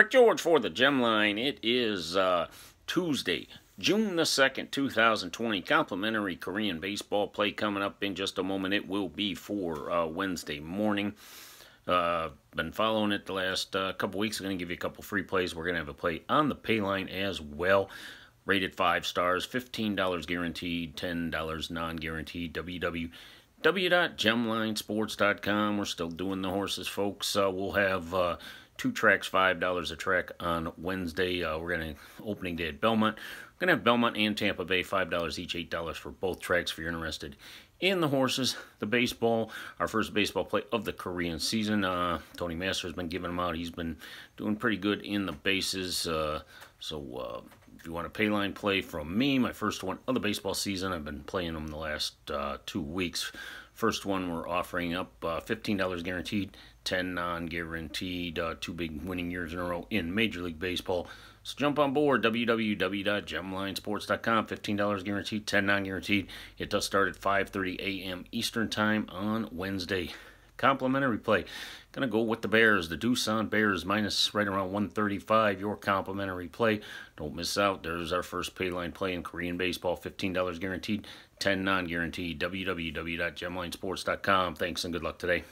Rick George for the Gem Line. It is uh, Tuesday, June the 2nd, 2020. Complimentary Korean baseball play coming up in just a moment. It will be for uh, Wednesday morning. Uh, been following it the last uh, couple weeks. I'm going to give you a couple free plays. We're going to have a play on the pay line as well. Rated five stars, $15 guaranteed, $10 non guaranteed. WW w.gemlinesports.com. We're still doing the horses, folks. Uh, we'll have uh, two tracks, $5 a track on Wednesday. Uh, we're going to opening day at Belmont. We're going to have Belmont and Tampa Bay, $5 each, $8 for both tracks if you're interested in the horses, the baseball, our first baseball play of the Korean season. Uh, Tony Master has been giving them out. He's been doing pretty good in the bases. Uh, so uh, if you want a payline play from me, my first one of the baseball season, I've been playing them the last uh, two weeks. First one, we're offering up uh, $15 guaranteed, 10 non-guaranteed, uh, two big winning years in a row in Major League Baseball. So jump on board, www.gemlinesports.com, $15 guaranteed, 10 non-guaranteed. It does start at 5.30 a.m. Eastern Time on Wednesday complimentary play. Going to go with the Bears. The Deuce on Bears minus right around 135. Your complimentary play. Don't miss out. There's our first pay line play in Korean baseball. $15 guaranteed, 10 non guaranteed. www.gemlinesports.com. Thanks and good luck today.